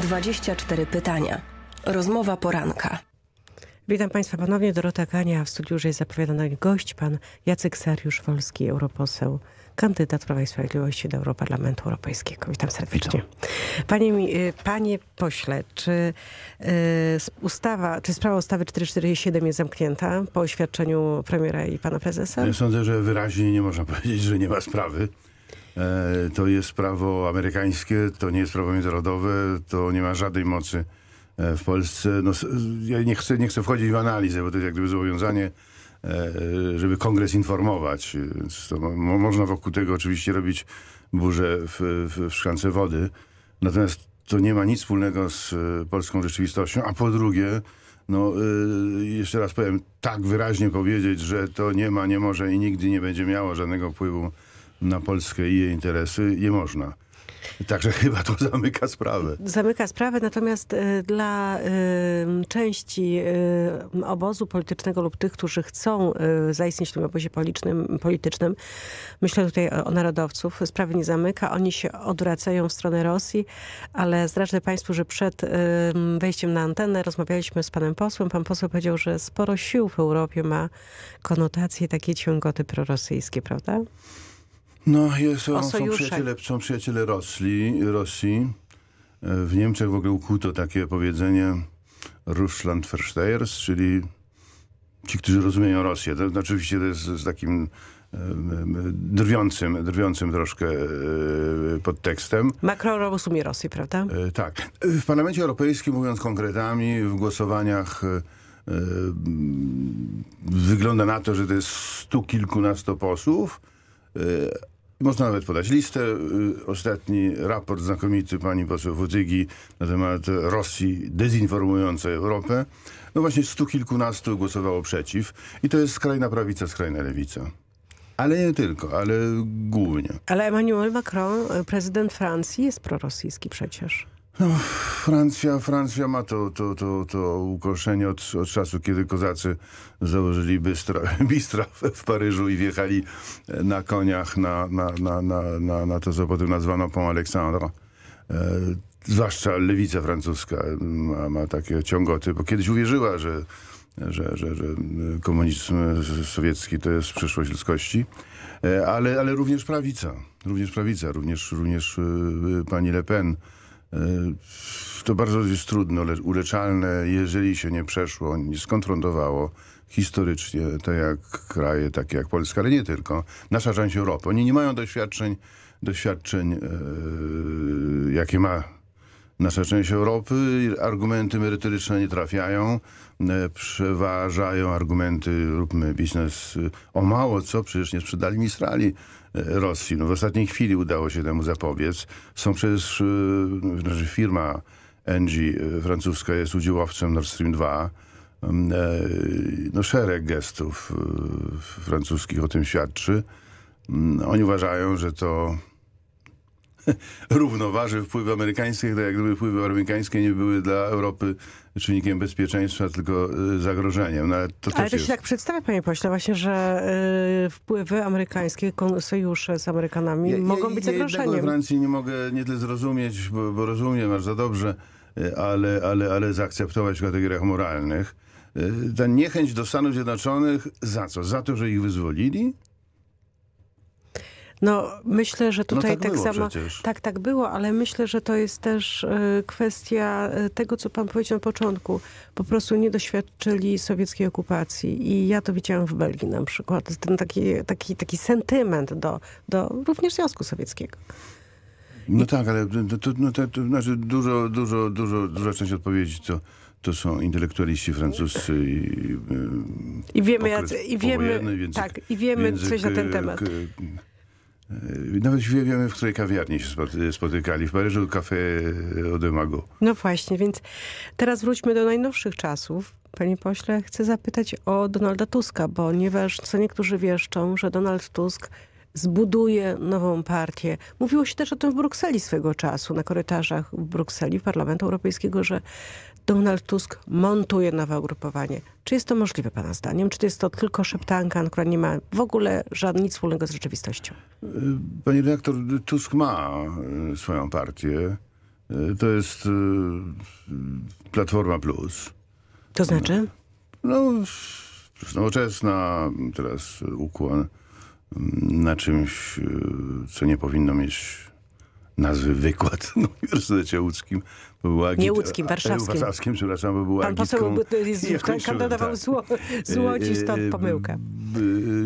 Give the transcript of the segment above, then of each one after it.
24 pytania. Rozmowa poranka. Witam Państwa ponownie. Dorota Kania, w studiu już jest zapowiadany gość, pan Jacek Sariusz Wolski, europoseł, kandydat Prawa i Sprawiedliwości do Europarlamentu Europejskiego. Witam serdecznie. Witam. Panie, y, panie pośle, czy y, ustawa, czy sprawa ustawy 447 jest zamknięta po oświadczeniu premiera i pana prezesa? sądzę, że wyraźnie nie można powiedzieć, że nie ma sprawy. E, to jest prawo amerykańskie, to nie jest prawo międzynarodowe, to nie ma żadnej mocy e, w Polsce. No, ja nie chcę, nie chcę wchodzić w analizę, bo to jest jak gdyby zobowiązanie, e, żeby kongres informować. To można wokół tego oczywiście robić burzę w, w, w szklance wody, natomiast to nie ma nic wspólnego z polską rzeczywistością, a po drugie, no jeszcze raz powiem, tak wyraźnie powiedzieć, że to nie ma, nie może i nigdy nie będzie miało żadnego wpływu na Polskę i jej interesy nie można. Także chyba to zamyka sprawę. Zamyka sprawę, natomiast y, dla y, części y, obozu politycznego lub tych, którzy chcą zaistnieć w tym obozie politycznym, myślę tutaj o narodowców, sprawy nie zamyka. Oni się odwracają w stronę Rosji, ale zdradzę Państwu, że przed wejściem na antenę rozmawialiśmy z panem posłem. Pan poseł powiedział, że sporo sił w Europie ma konotacje takie ciągoty prorosyjskie, prawda? No, jest, są, przyjaciele, są przyjaciele Rosji, Rosji. E, w Niemczech w ogóle ukuto takie powiedzenie Russland Verstehers, czyli ci, którzy rozumieją Rosję. To, to znaczy, oczywiście to jest z takim e, drwiącym, drwiącym troszkę e, podtekstem. Macron rozumie Rosję, prawda? Tak. W Parlamencie Europejskim, mówiąc konkretami, w głosowaniach wygląda na to, że to jest stu kilkunastu posłów, można nawet podać listę. Y, ostatni raport znakomity pani poseł Wodygi na temat Rosji dezinformującej Europę. No właśnie stu kilkunastu głosowało przeciw i to jest skrajna prawica, skrajna lewica. Ale nie tylko, ale głównie. Ale Emmanuel Macron, prezydent Francji, jest prorosyjski przecież. No, Francja, Francja ma to, to, to, to ukoszenie od, od czasu, kiedy kozacy założyli bystra, bistra w Paryżu i wjechali na koniach na, na, na, na, na, na to, co potem nazwano Pont Aleksandra. E, zwłaszcza lewica francuska ma, ma takie ciągoty, bo kiedyś uwierzyła, że, że, że, że komunizm sowiecki to jest przyszłość ludzkości, e, ale, ale również prawica, również prawica, również, również e, pani Le Pen, E, to bardzo jest trudno, uleczalne, jeżeli się nie przeszło, nie skonfrontowało historycznie, tak jak kraje takie jak Polska, ale nie tylko, nasza część Europy. Oni nie mają doświadczeń, doświadczeń yy, jakie ma nasza część Europy. Argumenty merytoryczne nie trafiają, e, przeważają argumenty, róbmy biznes o mało co, przecież nie sprzedali Srali. Rosji. No w ostatniej chwili udało się temu zapobiec. Są przecież, y, znaczy firma Engie y, francuska jest udziałowcem Nord Stream 2. Mm, e, no szereg gestów y, francuskich o tym świadczy. Mm, oni uważają, że to równoważy wpływy amerykańskie, tak jak gdyby wpływy amerykańskie nie były dla Europy czynnikiem bezpieczeństwa, tylko y, zagrożeniem. No, ale to, ale to się tak przedstawia, panie pośle, właśnie, że y, wpływy amerykańskie, sojusze z Amerykanami ja, mogą ja, być ja zagrożeniem. Ja Francji nie mogę nie tyle zrozumieć, bo, bo rozumiem aż za dobrze, y, ale, ale, ale zaakceptować w kategoriach moralnych. Y, ta niechęć do Stanów Zjednoczonych za co? Za to, że ich wyzwolili? No myślę, że no tutaj no tak, tak samo... Przecież. Tak, tak było, ale myślę, że to jest też e, kwestia e, tego, co pan powiedział na początku. Po prostu nie doświadczyli sowieckiej okupacji i ja to widziałam w Belgii na przykład. Ten taki, taki, taki sentyment do, do również Związku Sowieckiego. No I... tak, ale to, to, no to, to znaczy dużo, dużo, dużo, duża część odpowiedzi to to są intelektualiści francuscy i, i wiemy, i wiemy, tak, i wiemy coś na ten temat. E, nawet wiemy, w której kawiarni się spotykali. W Paryżu Café Odemago. No właśnie, więc teraz wróćmy do najnowszych czasów. Panie pośle, chcę zapytać o Donalda Tuska, bo ponieważ co niektórzy wieszczą, że Donald Tusk zbuduje nową partię. Mówiło się też o tym w Brukseli swego czasu, na korytarzach w Brukseli, w Parlamentu Europejskiego, że Donald Tusk montuje nowe ugrupowanie. Czy jest to możliwe Pana zdaniem? Czy to jest to tylko szeptanka, która nie ma w ogóle żadnego nic wspólnego z rzeczywistością? Y, panie redaktor, Tusk ma y, swoją partię. Y, to jest Platforma Plus. To znaczy? No, no nowoczesna, teraz ukłon mm, na czymś, co nie powinno mieć nazwy wykład no, w Uniwersytecie Łódzkim. Bo była Nie Łódzkim, warszawskim. warszawskim, przepraszam, bo była Pan poseł agitką, kandydował z, z Łodzi, stąd e, pomyłkę.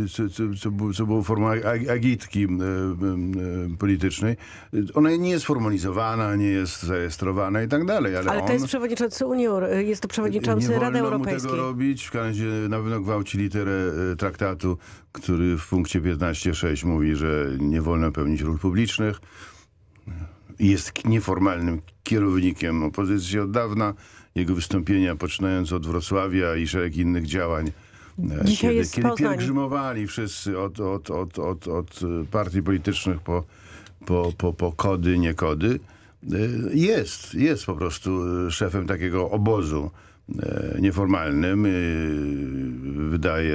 E, co, co, co było formą agitki e, politycznej. Ona nie jest formalizowana, nie jest zarejestrowana i tak dalej. Ale, ale to on, jest przewodniczący Unii, y, jest to przewodniczący Rady Europejskiej. Nie tego robić, w Kanadzie na pewno gwałci literę traktatu, który w punkcie 15.6 mówi, że nie wolno pełnić ról publicznych jest nieformalnym kierownikiem opozycji od dawna. Jego wystąpienia, poczynając od Wrocławia i szereg innych działań, e, Dzisiaj kiedy, kiedy pielgrzymowali wszyscy od, od, od, od, od e, partii politycznych po, po, po, po kody, nie kody, e, jest, jest po prostu szefem takiego obozu nieformalnym. Wydaje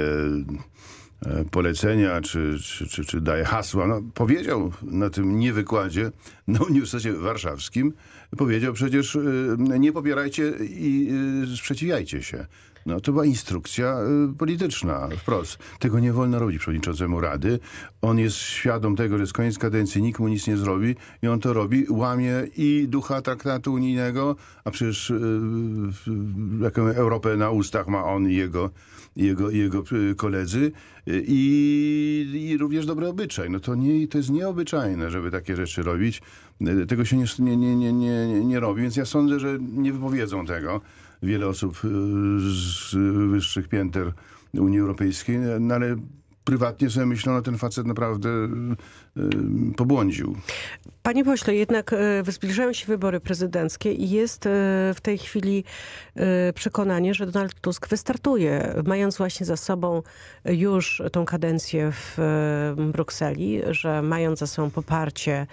E, polecenia, czy, czy, czy, czy daje hasła. No, powiedział na tym niewykładzie na Uniwersytecie Warszawskim, powiedział przecież e, nie popierajcie i e, sprzeciwiajcie się. No to była instrukcja y, polityczna wprost. Tego nie wolno robić przewodniczącemu Rady. On jest świadom tego, że jest koniec kadencji, nikt mu nic nie zrobi i on to robi, łamie i ducha traktatu unijnego, a przecież y, jaką Europę na ustach ma on i jego, jego, jego y, koledzy i, i również dobry obyczaj. No to, nie, to jest nieobyczajne, żeby takie rzeczy robić. Tego się nie, nie, nie, nie, nie robi, więc ja sądzę, że nie wypowiedzą tego wiele osób y, z wyższych pięter Unii Europejskiej, no ale prywatnie sobie że no ten facet naprawdę y, y, pobłądził. Panie pośle, jednak zbliżają się wybory prezydenckie i jest w tej chwili przekonanie, że Donald Tusk wystartuje, mając właśnie za sobą już tą kadencję w Brukseli, że mając za sobą poparcie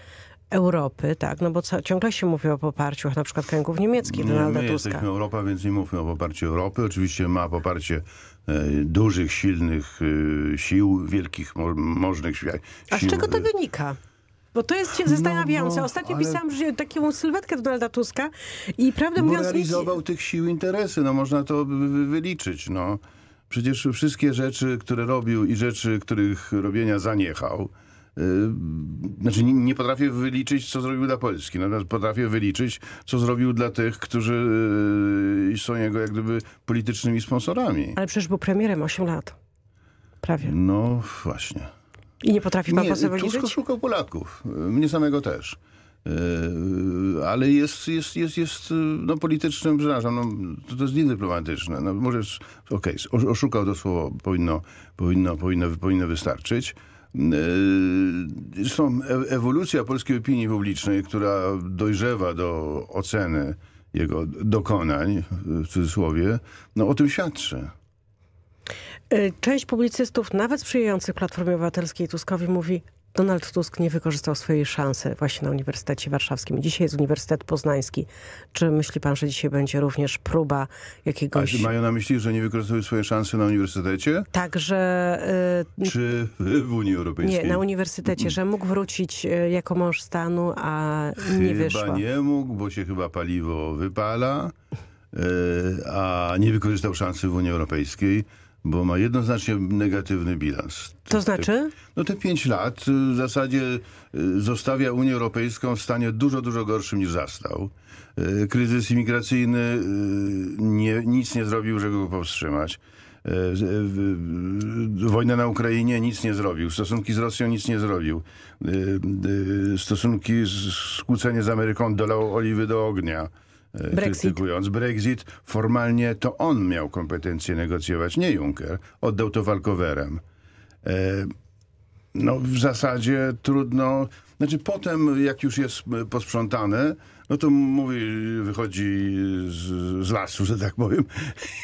Europy, tak, no bo ciągle się mówi o poparciu na przykład kręgów niemieckich, Donalda Nie, my jesteśmy Europa, więc nie mówmy o poparciu Europy. Oczywiście ma poparcie e, dużych, silnych e, sił, wielkich, możnych sił. A z czego to e, wynika? Bo to jest zastanawiające. No, no, Ostatnio ale... pisałam że taką sylwetkę Donalda Tuska i prawdę bo mówiąc... realizował nic... tych sił interesy, no można to wyliczyć, no. Przecież wszystkie rzeczy, które robił i rzeczy, których robienia zaniechał, Yy, znaczy nie, nie potrafię wyliczyć, co zrobił dla Polski. No, Natomiast znaczy, potrafię wyliczyć, co zrobił dla tych, którzy yy, są jego jak gdyby politycznymi sponsorami. Ale przecież był premierem 8 lat. Prawie. No właśnie. I nie potrafi pan poseł wyliczyć? Tusk szukał Polaków. Mnie samego też. Yy, ale jest, jest, jest, jest no, politycznym, przepraszam, no, to, to jest niedyplomatyczne. No, może, okej, okay, oszukał to słowo, powinno, powinno, powinno, powinno wystarczyć. E, zresztą e, ewolucja polskiej opinii publicznej, która dojrzewa do oceny jego dokonań, w cudzysłowie, no o tym świadczy. E, część publicystów, nawet sprzyjających Platformie Obywatelskiej Tuskowi mówi, Donald Tusk nie wykorzystał swojej szansy właśnie na Uniwersytecie Warszawskim. Dzisiaj jest Uniwersytet Poznański. Czy myśli pan, że dzisiaj będzie również próba jakiegoś... A mają na myśli, że nie wykorzystały swojej szansy na uniwersytecie? Także... Y, Czy w Unii Europejskiej? Nie, na uniwersytecie, że mógł wrócić y, jako mąż stanu, a chyba nie wyszło. Chyba nie mógł, bo się chyba paliwo wypala, y, a nie wykorzystał szansy w Unii Europejskiej bo ma jednoznacznie negatywny bilans. To znaczy? no te pięć lat y, w zasadzie y, zostawia Unię Europejską w stanie dużo, dużo gorszym niż zastał. Y, kryzys imigracyjny nie, nic nie zrobił, żeby go powstrzymać. Wojna na Ukrainie nic nie zrobił. Stosunki z Rosją nic nie zrobił. Stosunki, skłócenie z Ameryką dolało oliwy do ognia E, Brexit. krytykując Brexit, formalnie to on miał kompetencje negocjować, nie Juncker. Oddał to walkowerem. E, no w zasadzie trudno... Znaczy potem, jak już jest posprzątane, no to mówi, wychodzi z, z lasu, że tak powiem,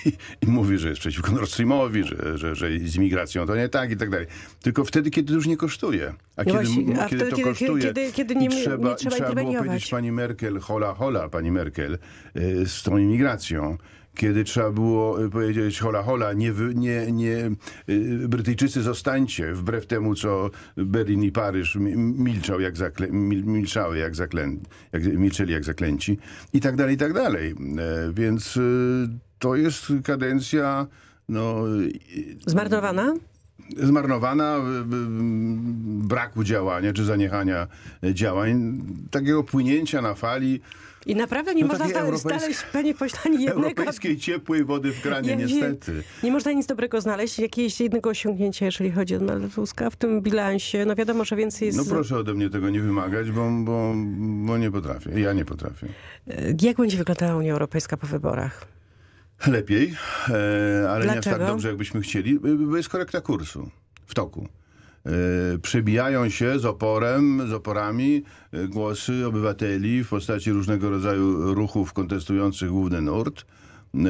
i, i, mówi, że jest przeciwko Nord Streamowi, że, że, że z imigracją to nie tak i tak dalej. Tylko wtedy, kiedy już nie kosztuje. A no kiedy, Właśnie, a kiedy to, kiedy, kosztuje, kiedy, kiedy nie, trzeba, nie trzeba, trzeba było powiedzieć pani Merkel, hola, hola, pani Merkel, y, z tą imigracją kiedy trzeba było y, powiedzieć hola hola, nie, nie, nie, y, Brytyjczycy zostańcie, wbrew temu, co Berlin i Paryż milczał jak zakle, milczały jak, zaklęci, jak milczeli jak zaklęci i tak dalej, i tak dalej. E, więc y, to jest kadencja no, Zmarnowana? zmarnowana, braku działania czy zaniechania e, działań, takiego płynięcia na fali i naprawdę nie no można znaleźć, panie pośle, ani jednego... Europejskiej ciepłej wody w kranie, niestety. Nie, nie można nic dobrego znaleźć, jakiegoś jednego osiągnięcia, jeżeli chodzi o Donalda Tuska w tym bilansie. No wiadomo, że więcej jest... No proszę ode mnie tego nie wymagać, bo, bo, bo nie potrafię. Ja nie potrafię. E, jak będzie wyglądała Unia Europejska po wyborach? Lepiej, e, ale Dlaczego? nie aż tak dobrze, jakbyśmy chcieli. Bo jest korekta kursu w toku. E, przebijają się z oporem, z oporami e, głosy obywateli w postaci różnego rodzaju ruchów kontestujących główny nurt, e,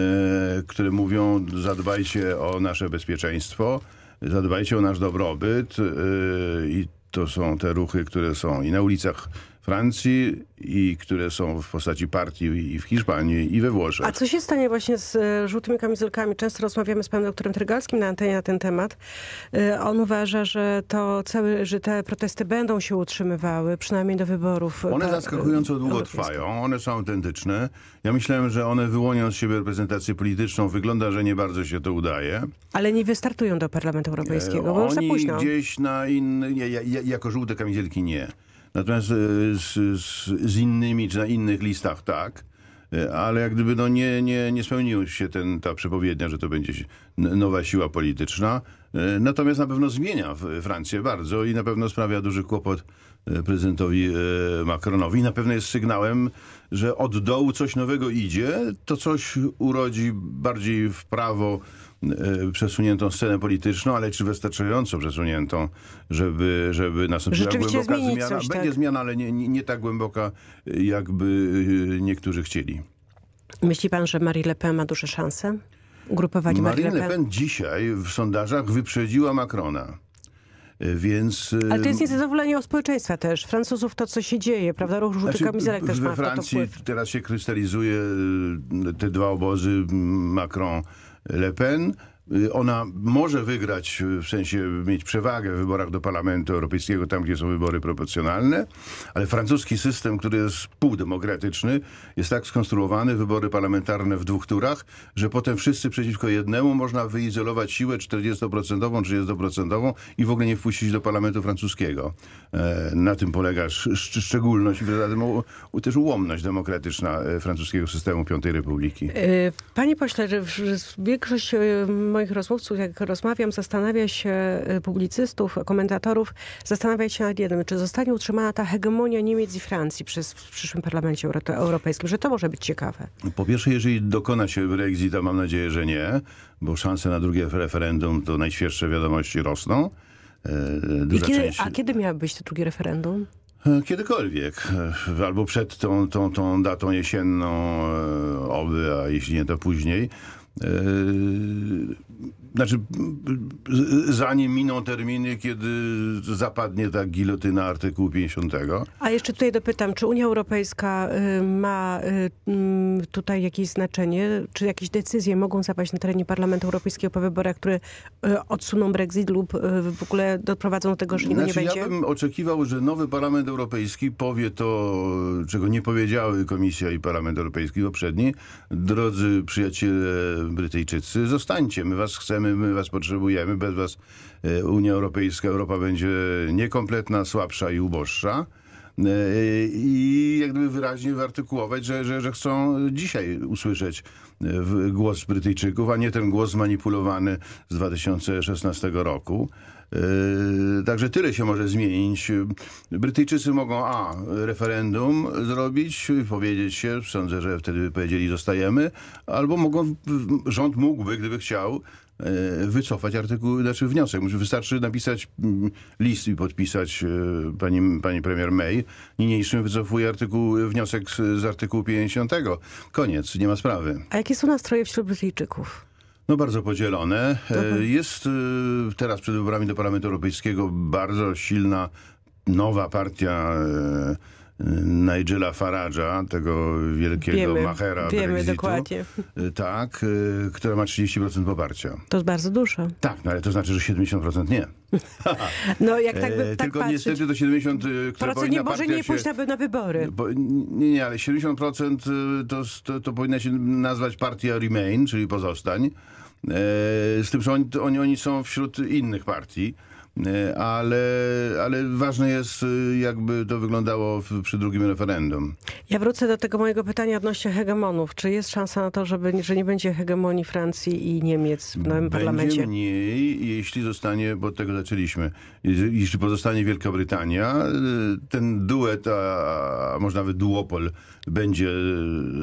które mówią zadbajcie o nasze bezpieczeństwo, zadbajcie o nasz dobrobyt i to są te ruchy, które są i na ulicach Francji i które są w postaci partii i w Hiszpanii i we Włoszech. A co się stanie właśnie z e, żółtymi kamizelkami? Często rozmawiamy z panem doktorem Trygalskim na antenie na ten temat. E, on uważa, że to całe, że te protesty będą się utrzymywały, przynajmniej do wyborów. E, one tak, zaskakująco długo trwają, one są autentyczne. Ja myślałem, że one wyłonią z siebie reprezentację polityczną. Wygląda, że nie bardzo się to udaje. Ale nie wystartują do Parlamentu Europejskiego, bo już za późno. gdzieś na inny, jako żółte kamizelki nie. Natomiast e, z, z, z innymi czy na innych listach tak, e, ale jak gdyby no nie, nie, nie spełniła się ten, ta przepowiednia, że to będzie nowa siła polityczna. E, natomiast na pewno zmienia Francję bardzo i na pewno sprawia duży kłopot prezydentowi Macronowi. na pewno jest sygnałem, że od dołu coś nowego idzie, to coś urodzi bardziej w prawo Y, przesuniętą scenę polityczną, ale czy wystarczająco przesuniętą, żeby, żeby nastąpiła głęboka zmiana. Coś, tak. Będzie tak? zmiana, ale nie, nie, nie tak głęboka, jakby y, niektórzy chcieli. Myśli pan, że Marie Le Pen ma duże szanse? Ugrupować Marie Le Pen? Le Pen dzisiaj w sondażach wyprzedziła Macrona. Y, więc, Ale to jest niezadowolenie o społeczeństwa też. Francuzów to, co się dzieje, prawda? Ruch żółtych znaczy, kamizelek też we ma We Francji teraz się krystalizuje te dwa obozy mm, Macron Le Pen Y, ona może wygrać, y, w sensie mieć przewagę w wyborach do Parlamentu Europejskiego, tam gdzie są wybory proporcjonalne, ale francuski system, który jest półdemokratyczny, jest tak skonstruowany, wybory parlamentarne w dwóch turach, że potem wszyscy przeciwko jednemu można wyizolować siłę 40%, 30% i w ogóle nie wpuścić do Parlamentu Francuskiego. E, na tym polega szczególność i też ułomność demokratyczna e, francuskiego systemu Piątej Republiki. E, panie pośle, większość moich rozmówców, jak rozmawiam, zastanawia się y, publicystów, komentatorów, zastanawia się nad jednym, czy zostanie utrzymana ta hegemonia Niemiec i Francji przez, w przyszłym parlamencie europejskim, że to może być ciekawe. Po pierwsze, jeżeli dokona się Brexita, mam nadzieję, że nie, bo szanse na drugie referendum to najświeższe wiadomości rosną. E, I kiedy, część... A kiedy miałoby być to drugie referendum? E, kiedykolwiek, e, albo przed tą, tą, tą datą jesienną, oby, a jeśli nie, to później. 呃。Znaczy, zanim miną terminy, kiedy zapadnie ta gilotyna artykułu 50. A jeszcze tutaj dopytam, czy Unia Europejska y, ma y, tutaj jakieś znaczenie? Czy jakieś decyzje mogą zapaść na terenie Parlamentu Europejskiego po wyborach, które y, odsuną Brexit lub w ogóle doprowadzą do tego, że znaczy, nie będzie? Ja bym oczekiwał, że nowy Parlament Europejski powie to, czego nie powiedziały Komisja i Parlament Europejski poprzedni. Drodzy przyjaciele Brytyjczycy, zostańcie, my was chcemy my, was potrzebujemy, bez was e, Unia Europejska, Europa będzie niekompletna, słabsza i uboższa e, i jak gdyby wyraźnie wyartykułować, że, że, że chcą dzisiaj usłyszeć e, głos Brytyjczyków, a nie ten głos manipulowany z 2016 roku. Także tyle się może zmienić. Brytyjczycy mogą a, referendum zrobić, powiedzieć się, sądzę, że wtedy by powiedzieli zostajemy, albo mogą, rząd mógłby, gdyby chciał, E, wycofać artykuł, znaczy wniosek. Wystarczy napisać mm, list i podpisać e, pani, pani premier May. Niniejszym wycofuje artykuł, wniosek z, z artykułu 50. Koniec, nie ma sprawy. A jakie są nastroje wśród Brytyjczyków? No bardzo podzielone. E, jest teraz przed wyborami do Parlamentu Europejskiego bardzo silna nowa partia Nigela Faradża, tego wielkiego wiemy, machera wiemy, dokładnie. Y, tak, y, która ma 30% poparcia. To jest bardzo dużo. Tak, no ale to znaczy, że 70% nie. no jak tak by e, tak Tylko patrzeć, niestety to 70, y, które procent nie może nie pójść na, na wybory. Bo, nie, nie, ale 70% to, to, to powinna się nazwać partia Remain, czyli pozostań. E, z tym, że oni, oni, oni są wśród innych partii. E, ale, ale ważne jest, y, jakby to wyglądało przy drugim referendum. Ja wrócę do tego mojego pytania odnośnie hegemonów. Czy jest szansa na to, żeby, że nie będzie hegemonii Francji i Niemiec w nowym parlamencie? Będzie mniej, jeśli zostanie, bo od tego zaczęliśmy, jeśli pozostanie Wielka Brytania, y, ten duet, a może nawet duopol będzie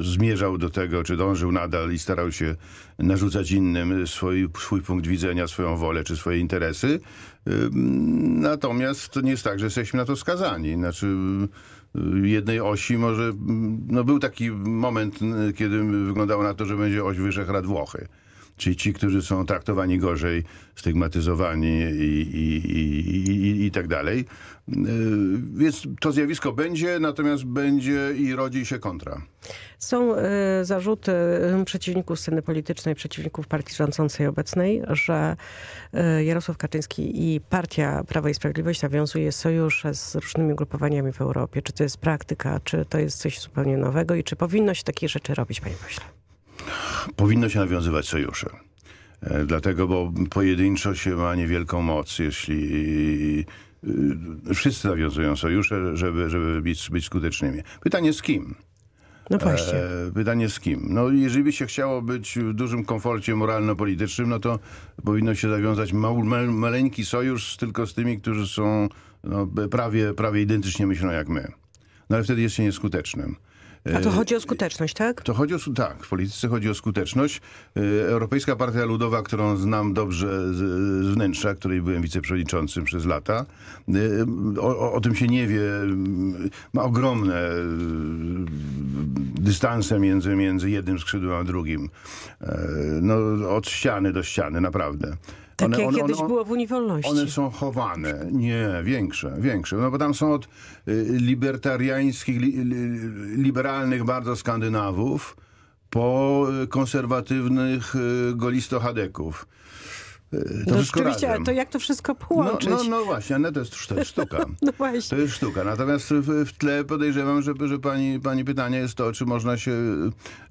y, zmierzał do tego, czy dążył nadal i starał się narzucać innym swój, swój punkt widzenia, swoją wolę czy swoje interesy Natomiast to nie jest tak, że jesteśmy na to skazani. Znaczy y, jednej osi może... Mm, no był taki moment, kiedy wyglądało na to, że będzie oś Wyszehrad-Włochy. Czyli ci, którzy są traktowani gorzej, stygmatyzowani i, i, i, i, i tak dalej. Y, więc to zjawisko będzie, natomiast będzie i rodzi się kontra. Są y, zarzuty y, przeciwników sceny politycznej, przeciwników partii rządzącej obecnej, że Jarosław Kaczyński i partia Prawa i Sprawiedliwość nawiązuje sojusze z różnymi grupowaniami w Europie. Czy to jest praktyka, czy to jest coś zupełnie nowego i czy powinno się takie rzeczy robić, panie pośle? powinno się nawiązywać sojusze. E, dlatego, bo pojedynczo się ma niewielką moc, jeśli e, wszyscy nawiązują sojusze, żeby, żeby być, być skutecznymi. Pytanie z kim? No właśnie. E, pytanie z kim? No jeżeli by się chciało być w dużym komforcie moralno-politycznym, no to powinno się zawiązać mał, maleńki sojusz tylko z tymi, którzy są no, prawie, prawie identycznie myślą jak my. No ale wtedy jest się nieskutecznym. A to e, chodzi o skuteczność, tak? To chodzi o, tak, w polityce chodzi o skuteczność. E, Europejska Partia Ludowa, którą znam dobrze z wnętrza, której byłem wiceprzewodniczącym przez lata, e, o, o tym się nie wie, ma ogromne dystanse między, między jednym skrzydłem a drugim. No, od ściany do ściany, naprawdę. Tak one, jak one, kiedyś one, było w Unii Wolności. One są chowane. Nie, większe, większe. No bo tam są od y, libertariańskich, li, liberalnych bardzo Skandynawów po y, konserwatywnych y, golistochadeków. E, to no wszystko oczywiście, razem. to jak to wszystko no, połączyć? No, no, no właśnie, no to jest, to jest sztuka. no właśnie. To jest sztuka. Natomiast w, w, tle podejrzewam, że, że pani, pani pytanie jest to, czy można się e,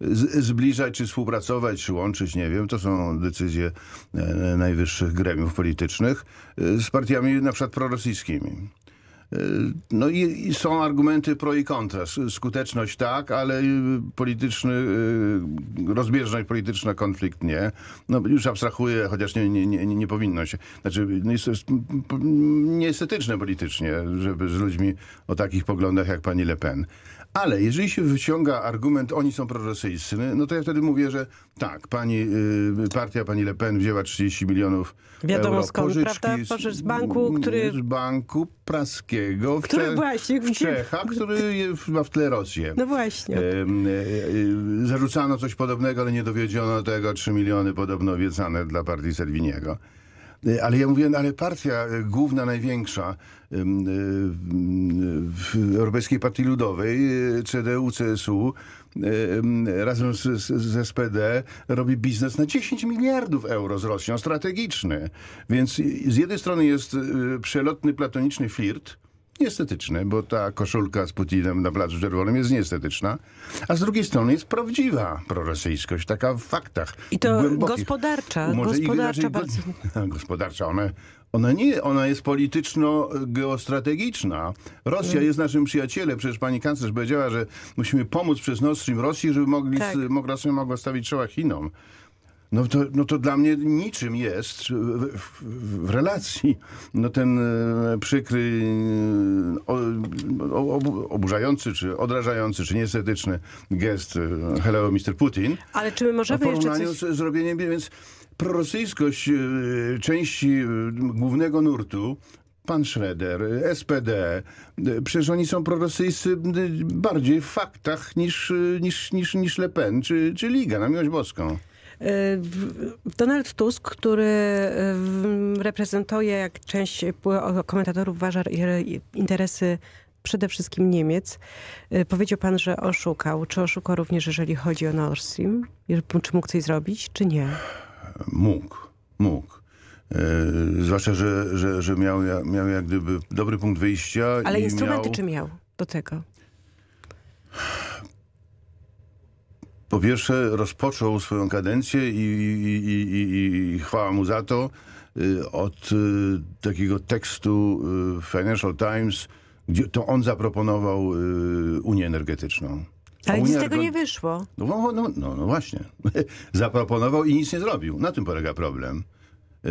z, zbliżać, czy współpracować, czy łączyć, nie wiem. To są decyzje e, najwyższych gremiów politycznych z partiami na przykład prorosyjskimi. No i są argumenty pro i kontra. Skuteczność tak, ale y, polityczny, y, rozbieżność polityczna, konflikt nie. No już abstrahuję, chociaż nie, nie, nie, nie powinno się. Znaczy no, jest, jest nieestetyczne politycznie, żeby z ludźmi o takich poglądach jak pani Le Pen. Ale jeżeli się wyciąga argument, oni są prorosyjscy, no to ja wtedy mówię, że tak, pani y, partia, pani Le Pen wzięła 30 milionów Wiadomo euro skąd, pożyczki prawda? z banku, który... Z banku praskiego. W który Czech, właśnie... W Czechach, który ma w tle Rosję. No właśnie. Y, y, zarzucano coś podobnego, ale nie dowiedziono tego. 3 miliony podobno obiecane dla partii Serwiniego. Y, ale ja mówię, no, ale partia y, główna, największa y, w Europejskiej Partii Ludowej, CDU, CSU, razem z, z, z SPD robi biznes na 10 miliardów euro z Rosją, strategiczny. Więc z jednej strony jest przelotny, platoniczny flirt, niestetyczny, bo ta koszulka z Putinem na Placu Czerwonym jest niestetyczna, a z drugiej strony jest prawdziwa prorosyjskość, taka w faktach. I to gospodarcza, Może gospodarcza bardzo. Gospodarcza, ona, ona nie, ona jest polityczno-geostrategiczna. Rosja mm. jest naszym przyjacielem. Przecież pani kanclerz powiedziała, że musimy pomóc przez Nord Stream Rosji, żeby mogli, tak. Rosja mogła stawić czoła Chinom. No to, no to dla mnie niczym jest w, w, w relacji no ten e, przykry, e, oburzający, czy odrażający, czy niestetyczny gest e, Hello Mr. Putin. Ale czy my możemy no, jeszcze coś... z zrobieniem, więc prorosyjskość części głównego nurtu pan Schroeder, SPD, przecież oni są prorosyjscy bardziej w faktach niż, niż, niż, niż Le Pen czy, czy Liga, na miłość boską. Y, Donald Tusk, który y, reprezentuje, jak część komentatorów uważa, interesy przede wszystkim Niemiec. Y, powiedział pan, że oszukał. Czy oszukał również, jeżeli chodzi o Nord Stream? Czy mógł coś zrobić, czy nie? Mógł, mógł. Yy, zwłaszcza, że, że, że miał, miał jak gdyby dobry punkt wyjścia. Ale instrumenty miał... czy miał do tego? Po pierwsze rozpoczął swoją kadencję i, i, i, i chwała mu za to y, od y, takiego tekstu y, Financial Times, gdzie to on zaproponował Unię Energetyczną. Ale nic z tego nie wyszło. No, no, no, no, no właśnie. Zaproponował i nic nie zrobił. Na tym polega problem. Y,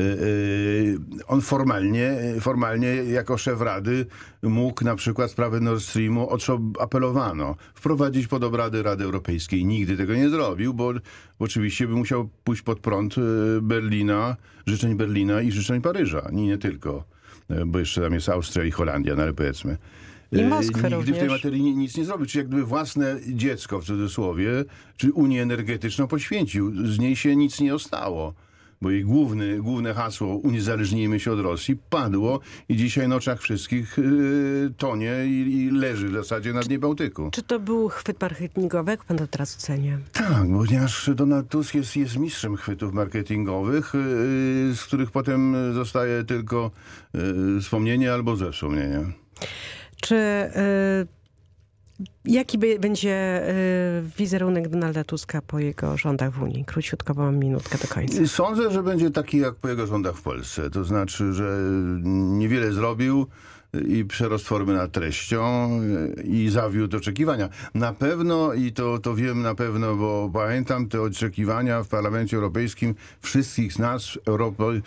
y, on formalnie, formalnie jako szef Rady mógł na przykład sprawę Nord Streamu, o co apelowano, wprowadzić pod obrady Rady Europejskiej. Nigdy tego nie zrobił, bo, oczywiście by musiał pójść pod prąd y, Berlina, życzeń Berlina i życzeń Paryża. Nie, nie tylko, bo jeszcze tam jest Austria i Holandia, no ale powiedzmy. I Nigdy również. w tej materii nic nie zrobił. Czyli jakby własne dziecko, w cudzysłowie, czy Unię Energetyczną poświęcił. Z niej się nic nie ostało bo jej główny, główne hasło uniezależnijmy się od Rosji padło i dzisiaj na oczach wszystkich yy, tonie i, i, leży w zasadzie na dnie Bałtyku. Czy to był chwyt marketingowy, jak pan to teraz ocenia? Tak, ponieważ Donald Tusk jest, jest mistrzem chwytów marketingowych, yy, z których potem zostaje tylko yy, wspomnienie albo zewspomnienie. Czy yy, Jaki będzie y, wizerunek Donalda Tuska po jego rządach w Unii? Króciutko, bo mam minutkę do końca. Sądzę, że będzie taki jak po jego rządach w Polsce. To znaczy, że niewiele zrobił y, i przerost formy nad treścią y, i zawiódł oczekiwania. Na pewno, i to, to wiem na pewno, bo pamiętam te oczekiwania w Parlamencie Europejskim wszystkich z nas, Europy,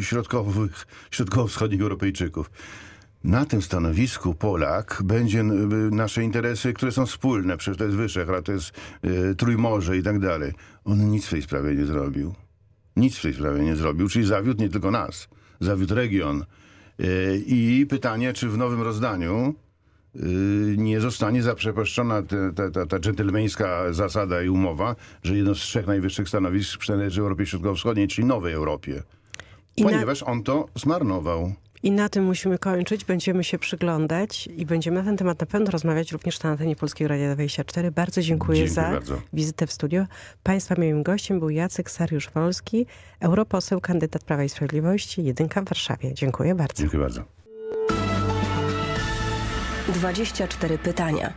środkowych, środkowo-wschodnich Europejczyków na tym stanowisku Polak będzie nasze interesy, które są wspólne, przecież to jest Wyszehrad, to jest e, Trójmorze i tak dalej. On nic w tej sprawie nie zrobił. Nic w tej sprawie nie zrobił, czyli zawiódł nie tylko nas, zawiódł region. E, I pytanie, czy w nowym rozdaniu e, nie zostanie zaprzepaszczona ta, ta, ta dżentelmeńska zasada i umowa, że jedno z trzech najwyższych stanowisk przynależy Europie Środkowo-Wschodniej, czyli Nowej Europie. I Ponieważ na... on to zmarnował. I na tym musimy kończyć. Będziemy się przyglądać i będziemy na ten temat na pewno rozmawiać również na antenie Polskiego Radia 24. Bardzo dziękuję, za bardzo. wizytę w studio. Państwa moim gościem był Jacek Sariusz-Wolski, europoseł, kandydat Prawa i Sprawiedliwości, jedynka w Warszawie. Dziękuję bardzo. Dziękuję bardzo. 24 pytania.